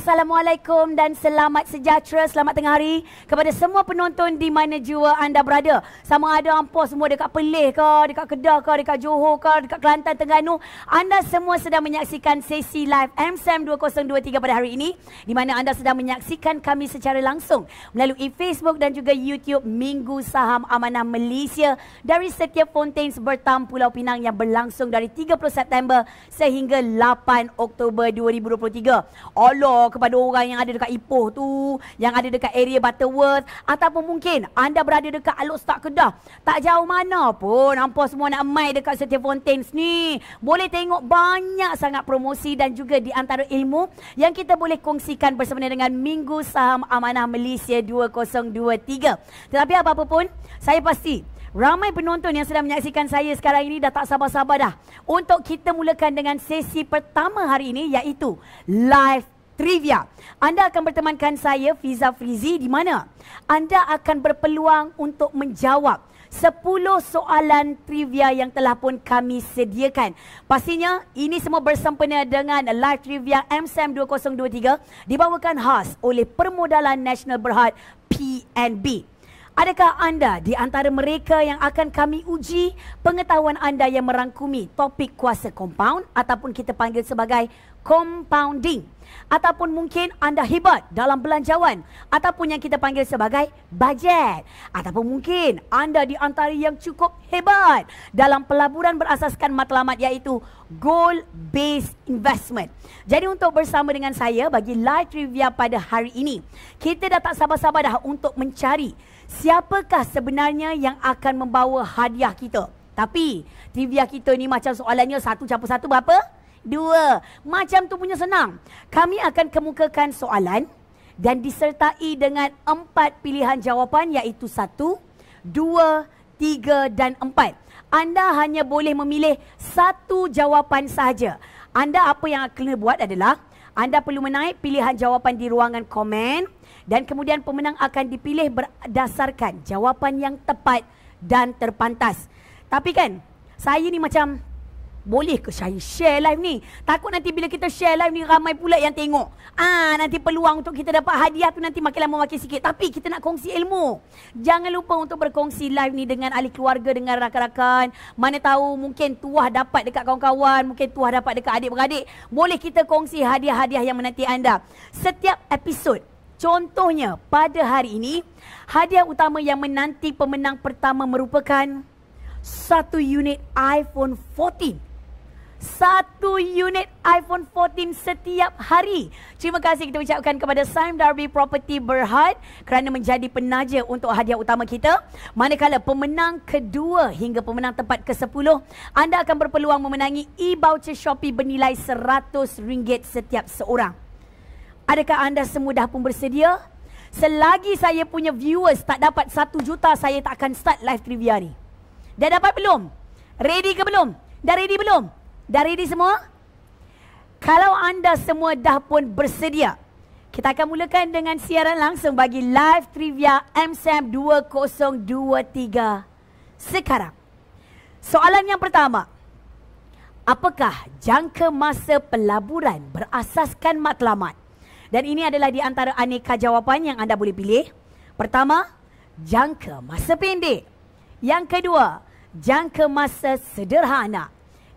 Assalamualaikum dan selamat sejahtera, selamat tengah hari kepada semua penonton di mana jua anda berada. Sama ada ampuh semua dekat Pelih ke, dekat Kedah ke, dekat Johor ke, dekat Kelantan, tengah Terengganu. Anda semua sedang menyaksikan sesi live MSAM 2023 pada hari ini. Di mana anda sedang menyaksikan kami secara langsung melalui Facebook dan juga YouTube Minggu Saham Amanah Malaysia dari Setia Fontaine Bertam Pulau Pinang yang berlangsung dari 30 September sehingga 8 Oktober 2023. Allah kepada orang yang ada dekat Ipoh tu, yang ada dekat area Butterworth ataupun mungkin anda berada dekat Alor Setak Kedah. Tak jauh mana pun hampa semua nak mai dekat Setia Fontaines ni. Boleh tengok banyak sangat promosi dan juga di antara ilmu yang kita boleh kongsikan bersama dengan Minggu Saham Amanah Malaysia 2023. Tetapi apa-apa pun, saya pasti Ramai penonton yang sedang menyaksikan saya sekarang ini dah tak sabar-sabar dah untuk kita mulakan dengan sesi pertama hari ini iaitu live trivia. Anda akan bertemankan saya Fiza Frizi di mana anda akan berpeluang untuk menjawab 10 soalan trivia yang telah pun kami sediakan. Pastinya ini semua bersempena dengan live trivia MSM 2023 dibawakan khas oleh Permodalan Nasional Berhad PNB. Adakah anda di antara mereka yang akan kami uji pengetahuan anda yang merangkumi topik kuasa compound ataupun kita panggil sebagai compounding ataupun mungkin anda hebat dalam belanjawan ataupun yang kita panggil sebagai bajet ataupun mungkin anda di antara yang cukup hebat dalam pelaburan berasaskan matlamat iaitu goal based investment. Jadi untuk bersama dengan saya bagi live trivia pada hari ini, kita dah tak sabar-sabar dah untuk mencari siapakah sebenarnya yang akan membawa hadiah kita. Tapi trivia kita ni macam soalannya satu campur satu berapa? dua. Macam tu punya senang. Kami akan kemukakan soalan dan disertai dengan empat pilihan jawapan iaitu satu, dua, tiga dan empat. Anda hanya boleh memilih satu jawapan sahaja. Anda apa yang kena buat adalah anda perlu menaik pilihan jawapan di ruangan komen dan kemudian pemenang akan dipilih berdasarkan jawapan yang tepat dan terpantas. Tapi kan, saya ni macam boleh ke saya share live ni? Takut nanti bila kita share live ni ramai pula yang tengok. Ah, nanti peluang untuk kita dapat hadiah tu nanti makin lama makin sikit. Tapi kita nak kongsi ilmu. Jangan lupa untuk berkongsi live ni dengan ahli keluarga, dengan rakan-rakan. Mana tahu mungkin tuah dapat dekat kawan-kawan, mungkin tuah dapat dekat adik-beradik. Boleh kita kongsi hadiah-hadiah yang menanti anda. Setiap episod Contohnya, pada hari ini, hadiah utama yang menanti pemenang pertama merupakan satu unit iPhone 14 satu unit iPhone 14 setiap hari. Terima kasih kita ucapkan kepada Sime Darby Property Berhad kerana menjadi penaja untuk hadiah utama kita. Manakala pemenang kedua hingga pemenang tempat ke-10, anda akan berpeluang memenangi e-voucher Shopee bernilai RM100 setiap seorang. Adakah anda semua dah pun bersedia? Selagi saya punya viewers tak dapat 1 juta, saya tak akan start live trivia ni. Dah dapat belum? Ready ke belum? Dah ready belum? dari ini semua? Kalau anda semua dah pun bersedia, kita akan mulakan dengan siaran langsung bagi live trivia MSAM 2023 sekarang. Soalan yang pertama, apakah jangka masa pelaburan berasaskan matlamat? Dan ini adalah di antara aneka jawapan yang anda boleh pilih. Pertama, jangka masa pendek. Yang kedua, jangka masa sederhana.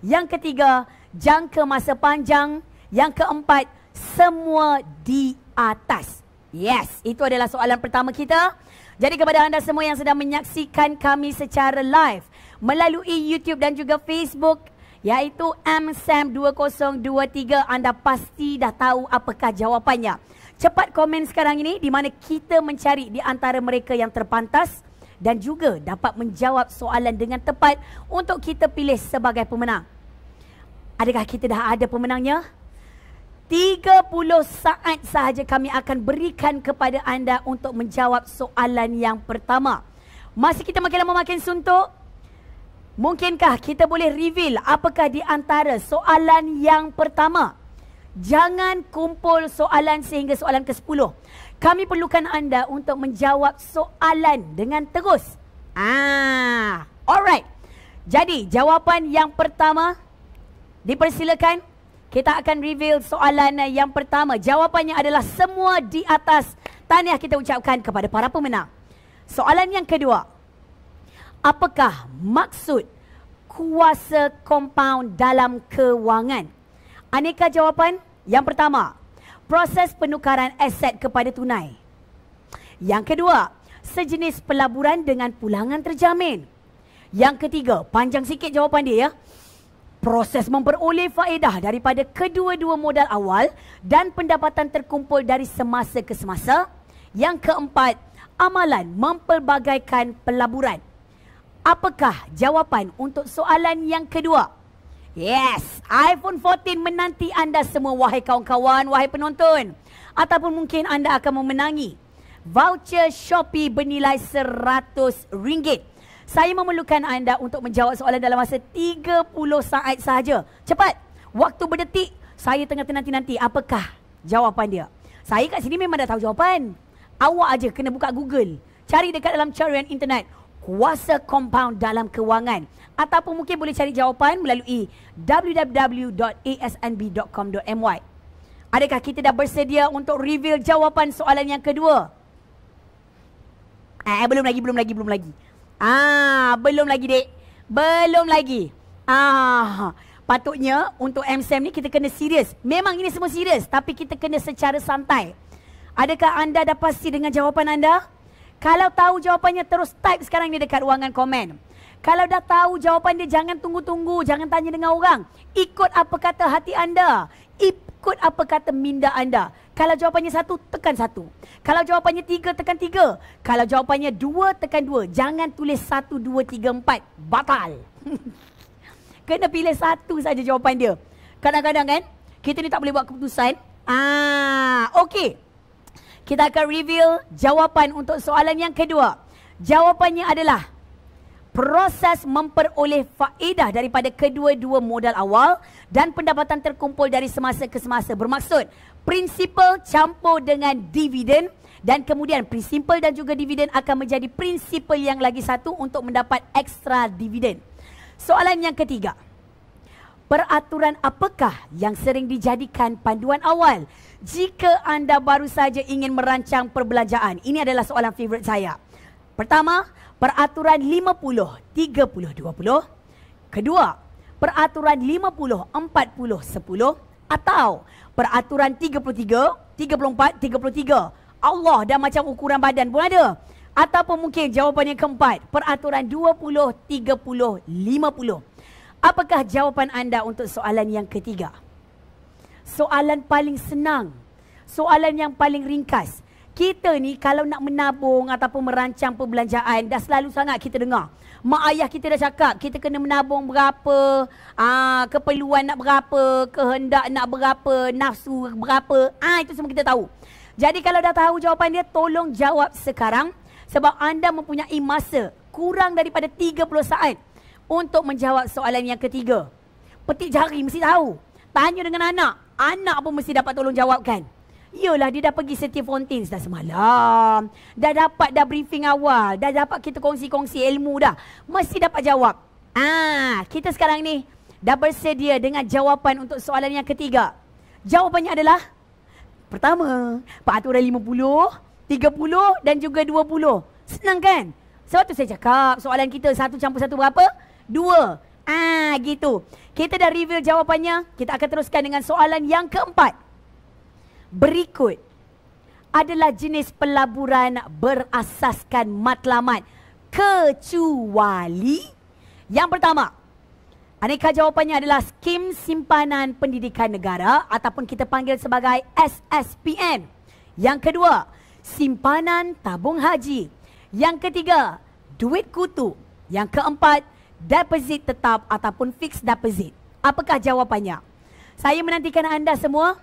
Yang ketiga, jangka masa panjang. Yang keempat, semua di atas. Yes, itu adalah soalan pertama kita. Jadi kepada anda semua yang sedang menyaksikan kami secara live melalui YouTube dan juga Facebook iaitu MSAM2023 anda pasti dah tahu apakah jawapannya. Cepat komen sekarang ini di mana kita mencari di antara mereka yang terpantas dan juga dapat menjawab soalan dengan tepat untuk kita pilih sebagai pemenang. Adakah kita dah ada pemenangnya? 30 saat sahaja kami akan berikan kepada anda untuk menjawab soalan yang pertama. Masih kita makin lama makin suntuk? Mungkinkah kita boleh reveal apakah di antara soalan yang pertama? Jangan kumpul soalan sehingga soalan ke-10. Kami perlukan anda untuk menjawab soalan dengan terus. Ah, alright. Jadi, jawapan yang pertama Dipersilakan kita akan reveal soalan yang pertama. Jawapannya adalah semua di atas. Tahniah kita ucapkan kepada para pemenang. Soalan yang kedua. Apakah maksud kuasa compound dalam kewangan? Aneka jawapan. Yang pertama, proses penukaran aset kepada tunai. Yang kedua, sejenis pelaburan dengan pulangan terjamin. Yang ketiga, panjang sikit jawapan dia ya proses memperoleh faedah daripada kedua-dua modal awal dan pendapatan terkumpul dari semasa ke semasa. Yang keempat, amalan memperbagaikan pelaburan. Apakah jawapan untuk soalan yang kedua? Yes, iPhone 14 menanti anda semua wahai kawan-kawan, wahai penonton. Ataupun mungkin anda akan memenangi voucher Shopee bernilai RM100. Saya memerlukan anda untuk menjawab soalan dalam masa 30 saat sahaja. Cepat. Waktu berdetik, saya tengah nanti-nanti. Apakah jawapan dia? Saya kat sini memang dah tahu jawapan. Awak aja kena buka Google. Cari dekat dalam carian internet. Kuasa compound dalam kewangan. Ataupun mungkin boleh cari jawapan melalui www.asnb.com.my. Adakah kita dah bersedia untuk reveal jawapan soalan yang kedua? Eh, eh belum lagi, belum lagi, belum lagi. Ah, belum lagi dek. Belum lagi. Ah, patutnya untuk MSM ni kita kena serius. Memang ini semua serius tapi kita kena secara santai. Adakah anda dah pasti dengan jawapan anda? Kalau tahu jawapannya terus type sekarang ni dekat ruangan komen. Kalau dah tahu jawapan dia jangan tunggu-tunggu, jangan tanya dengan orang. Ikut apa kata hati anda ikut apa kata minda anda. Kalau jawapannya satu, tekan satu. Kalau jawapannya tiga, tekan tiga. Kalau jawapannya dua, tekan dua. Jangan tulis satu, dua, tiga, empat. Batal. Kena pilih satu saja jawapan dia. Kadang-kadang kan, kita ni tak boleh buat keputusan. Ah, Okey. Kita akan reveal jawapan untuk soalan yang kedua. Jawapannya adalah proses memperoleh faedah daripada kedua-dua modal awal dan pendapatan terkumpul dari semasa ke semasa. Bermaksud, prinsipal campur dengan dividen dan kemudian prinsipal dan juga dividen akan menjadi prinsipal yang lagi satu untuk mendapat ekstra dividen. Soalan yang ketiga, peraturan apakah yang sering dijadikan panduan awal jika anda baru saja ingin merancang perbelanjaan? Ini adalah soalan favorite saya. Pertama, Peraturan 50 30 20. Kedua, peraturan 50 40 10 atau peraturan 33 34 33. Allah dah macam ukuran badan pun ada. atau mungkin jawapan yang keempat, peraturan 20 30 50. Apakah jawapan anda untuk soalan yang ketiga? Soalan paling senang. Soalan yang paling ringkas kita ni kalau nak menabung ataupun merancang perbelanjaan dah selalu sangat kita dengar mak ayah kita dah cakap kita kena menabung berapa aa, ah, keperluan nak berapa kehendak nak berapa nafsu berapa ah itu semua kita tahu jadi kalau dah tahu jawapan dia tolong jawab sekarang sebab anda mempunyai masa kurang daripada 30 saat untuk menjawab soalan yang ketiga petik jari mesti tahu tanya dengan anak anak pun mesti dapat tolong jawabkan Yalah dia dah pergi Setia Fontaine dah semalam. Dah dapat dah briefing awal. Dah dapat kita kongsi-kongsi ilmu dah. Mesti dapat jawab. Ah, Kita sekarang ni dah bersedia dengan jawapan untuk soalan yang ketiga. Jawapannya adalah... Pertama, lima puluh, tiga puluh dan juga dua puluh. Senang kan? Sebab tu saya cakap soalan kita satu campur satu berapa? Dua. Ah, gitu. Kita dah reveal jawapannya. Kita akan teruskan dengan soalan yang keempat berikut adalah jenis pelaburan berasaskan matlamat kecuali yang pertama aneka jawapannya adalah skim simpanan pendidikan negara ataupun kita panggil sebagai SSPN yang kedua simpanan tabung haji yang ketiga duit kutu yang keempat deposit tetap ataupun fixed deposit apakah jawapannya saya menantikan anda semua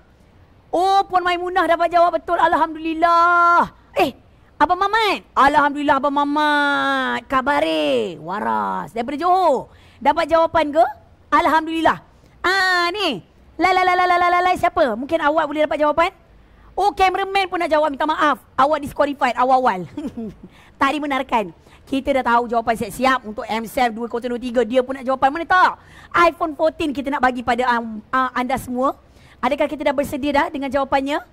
Oh, Puan Maimunah dapat jawab betul. Alhamdulillah. Eh, apa Mamat. Alhamdulillah, Abang Mamat. Kabare. Waras. Daripada Johor. Dapat jawapan ke? Alhamdulillah. Ah, ni. La la la la la la la siapa? Mungkin awak boleh dapat jawapan? Oh, cameraman pun nak jawab. Minta maaf. Awak disqualified awal-awal. tak dibenarkan. Kita dah tahu jawapan siap-siap untuk M7 2023. Dia pun nak jawapan mana tak? iPhone 14 kita nak bagi pada um, uh, anda semua. Adakah kita dah bersedia dah dengan jawapannya?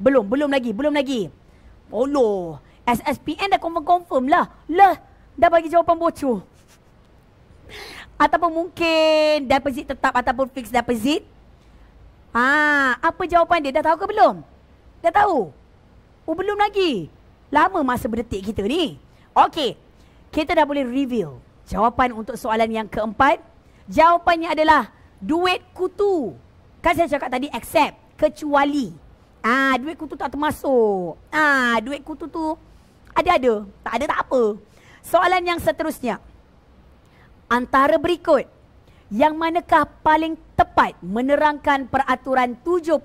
Belum, belum lagi, belum lagi. Oh no. SSPN dah confirm-confirm lah. Lah, dah bagi jawapan bocor. Ataupun mungkin deposit tetap ataupun fix deposit. Ah, apa jawapan dia? Dah tahu ke belum? Dah tahu? Oh, belum lagi. Lama masa berdetik kita ni. Okey. Kita dah boleh reveal jawapan untuk soalan yang keempat. Jawapannya adalah duit kutu. Kan saya cakap tadi accept kecuali ah duit kutu tak termasuk. Ah duit kutu tu ada-ada, tak ada tak apa. Soalan yang seterusnya. Antara berikut yang manakah paling tepat menerangkan peraturan 72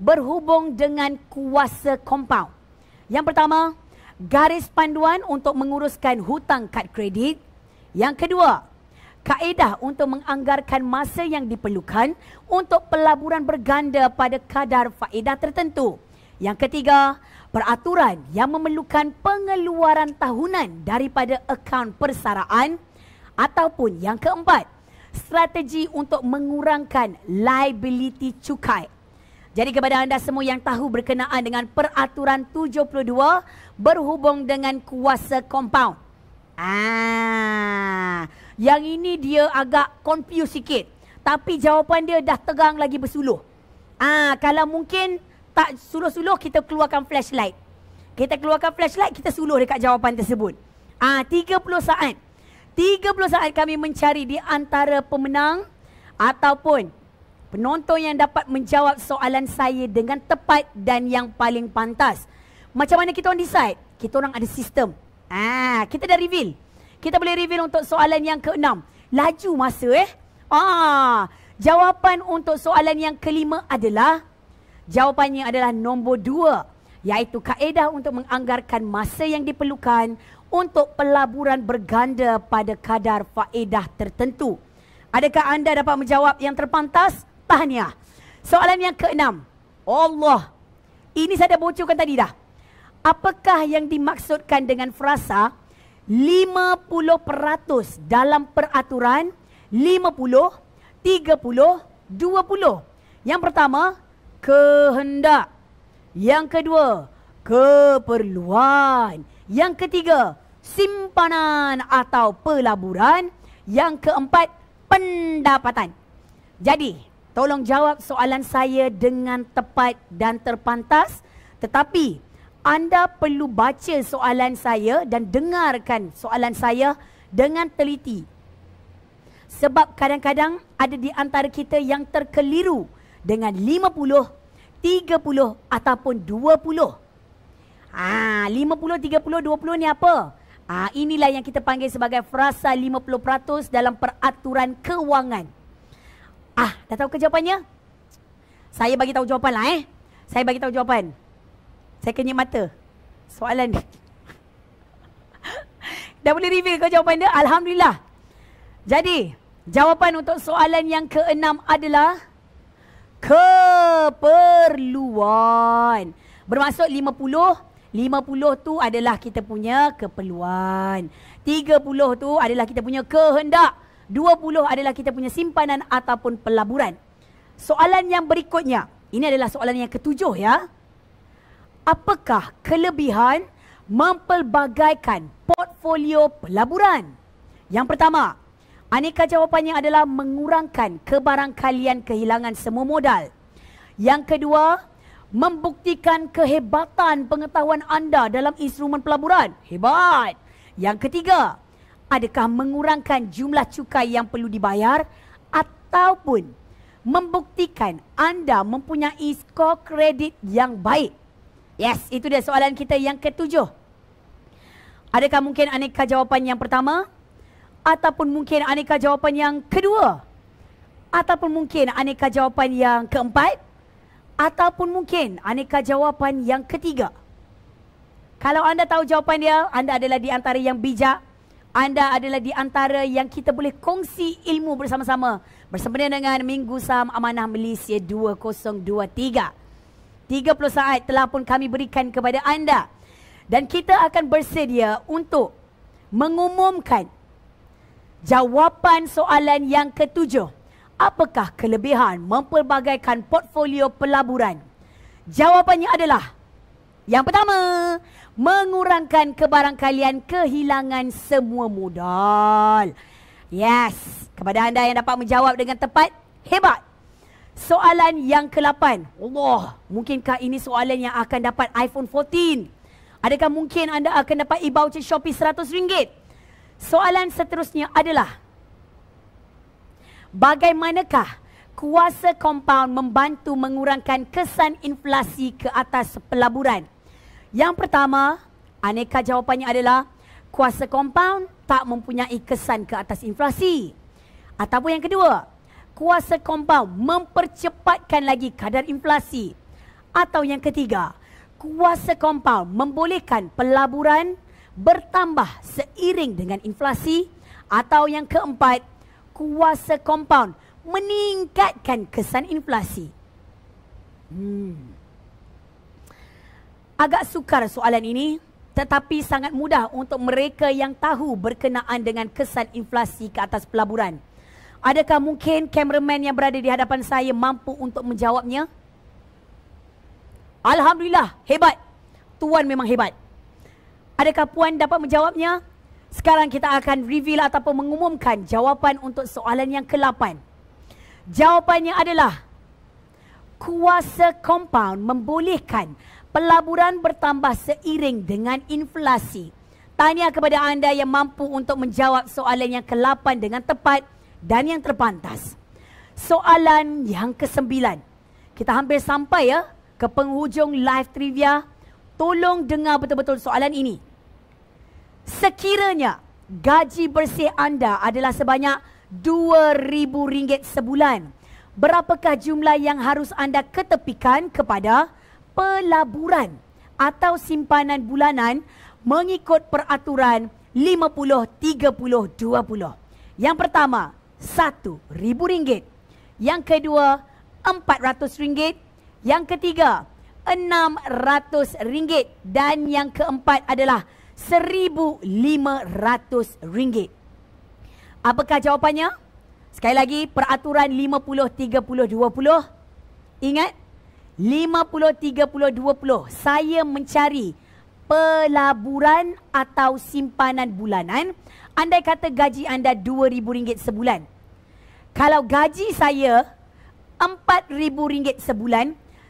berhubung dengan kuasa kompaun Yang pertama, garis panduan untuk menguruskan hutang kad kredit. Yang kedua, kaedah untuk menganggarkan masa yang diperlukan untuk pelaburan berganda pada kadar faedah tertentu. Yang ketiga, peraturan yang memerlukan pengeluaran tahunan daripada akaun persaraan ataupun yang keempat, strategi untuk mengurangkan liability cukai. Jadi kepada anda semua yang tahu berkenaan dengan peraturan 72 berhubung dengan kuasa compound. Ah, yang ini dia agak confuse sikit. Tapi jawapan dia dah terang lagi bersuluh. Ah, kalau mungkin tak suluh-suluh kita keluarkan flashlight. Kita keluarkan flashlight, kita suluh dekat jawapan tersebut. Ah, 30 saat. 30 saat kami mencari di antara pemenang ataupun penonton yang dapat menjawab soalan saya dengan tepat dan yang paling pantas. Macam mana kita orang decide? Kita orang ada sistem. Ah, kita dah reveal. Kita boleh reveal untuk soalan yang keenam. Laju masa eh. Ah, jawapan untuk soalan yang kelima adalah jawapannya adalah nombor dua. iaitu kaedah untuk menganggarkan masa yang diperlukan untuk pelaburan berganda pada kadar faedah tertentu. Adakah anda dapat menjawab yang terpantas? Tahniah. Soalan yang keenam. Allah. Ini saya dah bocorkan tadi dah apakah yang dimaksudkan dengan frasa 50% dalam peraturan 50, 30, 20? Yang pertama, kehendak. Yang kedua, keperluan. Yang ketiga, simpanan atau pelaburan. Yang keempat, pendapatan. Jadi, tolong jawab soalan saya dengan tepat dan terpantas. Tetapi, anda perlu baca soalan saya dan dengarkan soalan saya dengan teliti. Sebab kadang-kadang ada di antara kita yang terkeliru dengan 50, 30 ataupun 20. Ah, ha, 50, 30, 20 ni apa? Ah, ha, inilah yang kita panggil sebagai frasa 50% dalam peraturan kewangan. Ah, dah tahu ke jawapannya? Saya bagi tahu jawapan lah eh. Saya bagi tahu jawapan. Saya kenyit mata. Soalan ni. Dah boleh reveal kau jawapan dia? Alhamdulillah. Jadi, jawapan untuk soalan yang keenam adalah keperluan. Bermaksud 50, 50 tu adalah kita punya keperluan. 30 tu adalah kita punya kehendak. 20 adalah kita punya simpanan ataupun pelaburan. Soalan yang berikutnya, ini adalah soalan yang ketujuh ya apakah kelebihan mempelbagaikan portfolio pelaburan? Yang pertama, aneka jawapannya adalah mengurangkan kebarangkalian kehilangan semua modal. Yang kedua, membuktikan kehebatan pengetahuan anda dalam instrumen pelaburan. Hebat! Yang ketiga, adakah mengurangkan jumlah cukai yang perlu dibayar ataupun membuktikan anda mempunyai skor kredit yang baik. Yes, itu dia soalan kita yang ketujuh. Adakah mungkin aneka jawapan yang pertama? Ataupun mungkin aneka jawapan yang kedua? Ataupun mungkin aneka jawapan yang keempat? Ataupun mungkin aneka jawapan yang ketiga? Kalau anda tahu jawapan dia, anda adalah di antara yang bijak. Anda adalah di antara yang kita boleh kongsi ilmu bersama-sama. Bersama dengan Minggu Sam Amanah Malaysia 2023. 30 saat telah pun kami berikan kepada anda. Dan kita akan bersedia untuk mengumumkan jawapan soalan yang ketujuh. Apakah kelebihan memperbagaikan portfolio pelaburan? Jawapannya adalah yang pertama, mengurangkan kebarangkalian kehilangan semua modal. Yes, kepada anda yang dapat menjawab dengan tepat, hebat. Soalan yang ke-8. Allah, mungkinkah ini soalan yang akan dapat iPhone 14? Adakah mungkin anda akan dapat e-voucher Shopee RM100? Soalan seterusnya adalah Bagaimanakah kuasa kompaun membantu mengurangkan kesan inflasi ke atas pelaburan? Yang pertama, aneka jawapannya adalah kuasa kompaun tak mempunyai kesan ke atas inflasi. Ataupun yang kedua, kuasa kompaun mempercepatkan lagi kadar inflasi. Atau yang ketiga, kuasa kompaun membolehkan pelaburan bertambah seiring dengan inflasi. Atau yang keempat, kuasa kompaun meningkatkan kesan inflasi. Hmm. Agak sukar soalan ini tetapi sangat mudah untuk mereka yang tahu berkenaan dengan kesan inflasi ke atas pelaburan. Adakah mungkin kameraman yang berada di hadapan saya mampu untuk menjawabnya? Alhamdulillah, hebat. Tuan memang hebat. Adakah puan dapat menjawabnya? Sekarang kita akan reveal ataupun mengumumkan jawapan untuk soalan yang ke-8. Jawapannya adalah kuasa compound membolehkan pelaburan bertambah seiring dengan inflasi. Tanya kepada anda yang mampu untuk menjawab soalan yang ke-8 dengan tepat dan yang terpantas. Soalan yang kesembilan. Kita hampir sampai ya ke penghujung live trivia. Tolong dengar betul-betul soalan ini. Sekiranya gaji bersih anda adalah sebanyak RM2,000 sebulan, berapakah jumlah yang harus anda ketepikan kepada pelaburan atau simpanan bulanan mengikut peraturan 50-30-20? Yang pertama, RM1,000. Yang kedua, RM400. Yang ketiga, RM600. Dan yang keempat adalah RM1,500. Apakah jawapannya? Sekali lagi, peraturan 50-30-20. Ingat, 50-30-20. Saya mencari pelaburan atau simpanan bulanan. Andai kata gaji anda RM2,000 sebulan kalau gaji saya RM4,000 sebulan,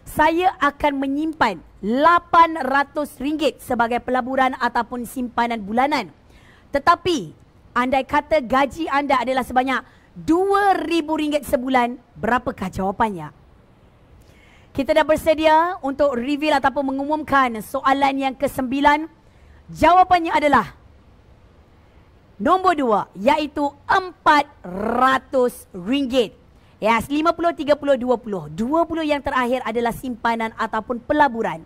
saya akan menyimpan RM800 sebagai pelaburan ataupun simpanan bulanan. Tetapi, andai kata gaji anda adalah sebanyak RM2,000 sebulan, berapakah jawapannya? Kita dah bersedia untuk reveal ataupun mengumumkan soalan yang kesembilan. Jawapannya adalah Nombor dua, iaitu ratus ringgit. Ya, yes, 50, 30, 20. 20 yang terakhir adalah simpanan ataupun pelaburan.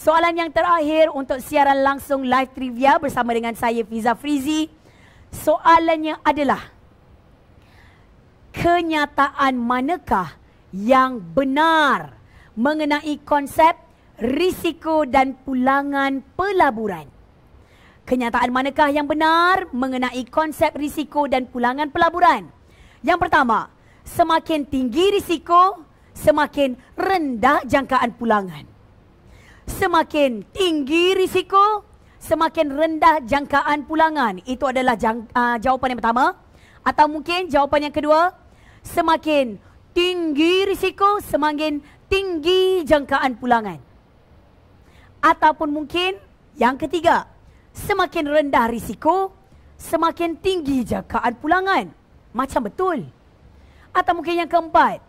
Soalan yang terakhir untuk siaran langsung live trivia bersama dengan saya Fiza Frizi. Soalannya adalah, kenyataan manakah yang benar mengenai konsep risiko dan pulangan pelaburan? Kenyataan manakah yang benar mengenai konsep risiko dan pulangan pelaburan? Yang pertama, semakin tinggi risiko, semakin rendah jangkaan pulangan. Semakin tinggi risiko, semakin rendah jangkaan pulangan. Itu adalah ah, jawapan yang pertama. Atau mungkin jawapan yang kedua, semakin tinggi risiko, semakin tinggi jangkaan pulangan. Ataupun mungkin yang ketiga, semakin rendah risiko, semakin tinggi jangkaan pulangan. Macam betul. Atau mungkin yang keempat,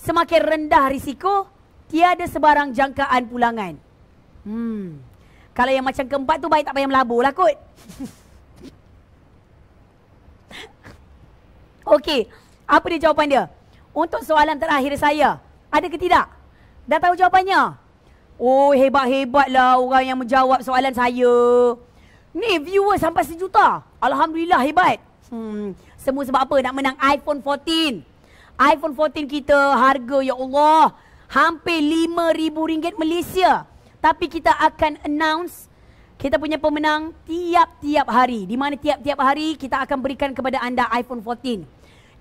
semakin rendah risiko, tiada sebarang jangkaan pulangan. Hmm. Kalau yang macam keempat tu baik tak payah melabur lah kot. Okey, apa dia jawapan dia? Untuk soalan terakhir saya, ada ke tidak? Dah tahu jawapannya? Oh, hebat-hebatlah orang yang menjawab soalan saya. Saya. Ni viewer sampai sejuta. Alhamdulillah hebat. Hmm, semua sebab apa? Nak menang iPhone 14. iPhone 14 kita harga ya Allah hampir RM5,000 Malaysia. Tapi kita akan announce kita punya pemenang tiap-tiap hari. Di mana tiap-tiap hari kita akan berikan kepada anda iPhone 14.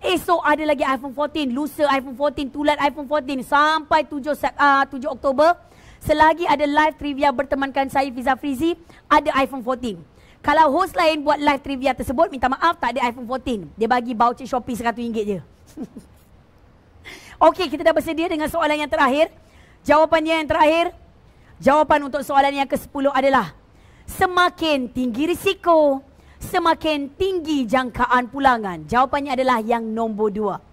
Esok ada lagi iPhone 14, lusa iPhone 14, tulat iPhone 14 sampai 7, uh, 7 Oktober. Oktober. Selagi ada live trivia bertemankan saya Fiza Frizi, ada iPhone 14. Kalau host lain buat live trivia tersebut, minta maaf tak ada iPhone 14. Dia bagi voucher Shopee RM100 je. Okey, kita dah bersedia dengan soalan yang terakhir. Jawapan yang terakhir. Jawapan untuk soalan yang ke-10 adalah semakin tinggi risiko, semakin tinggi jangkaan pulangan. Jawapannya adalah yang nombor 2.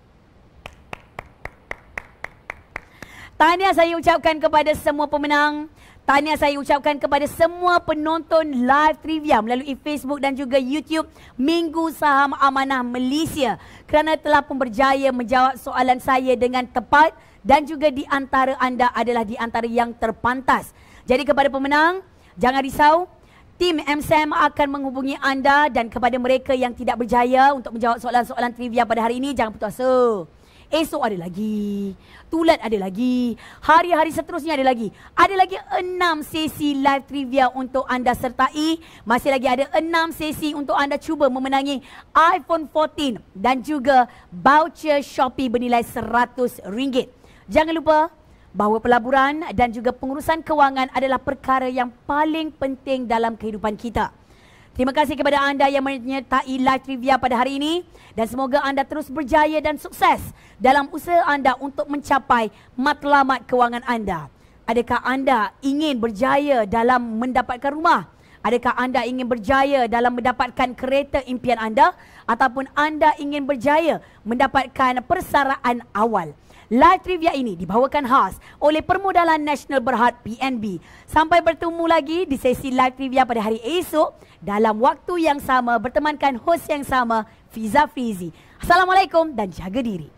Tahniah saya ucapkan kepada semua pemenang. Tahniah saya ucapkan kepada semua penonton live trivia melalui Facebook dan juga YouTube Minggu Saham Amanah Malaysia kerana telah pun berjaya menjawab soalan saya dengan tepat dan juga di antara anda adalah di antara yang terpantas. Jadi kepada pemenang, jangan risau. Tim MSM akan menghubungi anda dan kepada mereka yang tidak berjaya untuk menjawab soalan-soalan trivia pada hari ini, jangan putus asa. Esok ada lagi. Tulat ada lagi. Hari-hari seterusnya ada lagi. Ada lagi enam sesi live trivia untuk anda sertai. Masih lagi ada enam sesi untuk anda cuba memenangi iPhone 14 dan juga voucher Shopee bernilai RM100. Jangan lupa bahawa pelaburan dan juga pengurusan kewangan adalah perkara yang paling penting dalam kehidupan kita. Terima kasih kepada anda yang menyertai live trivia pada hari ini dan semoga anda terus berjaya dan sukses dalam usaha anda untuk mencapai matlamat kewangan anda. Adakah anda ingin berjaya dalam mendapatkan rumah? Adakah anda ingin berjaya dalam mendapatkan kereta impian anda ataupun anda ingin berjaya mendapatkan persaraan awal? Live trivia ini dibawakan khas oleh Permodalan Nasional Berhad PNB. Sampai bertemu lagi di sesi live trivia pada hari esok dalam waktu yang sama bertemankan host yang sama Fiza Fizi. Assalamualaikum dan jaga diri.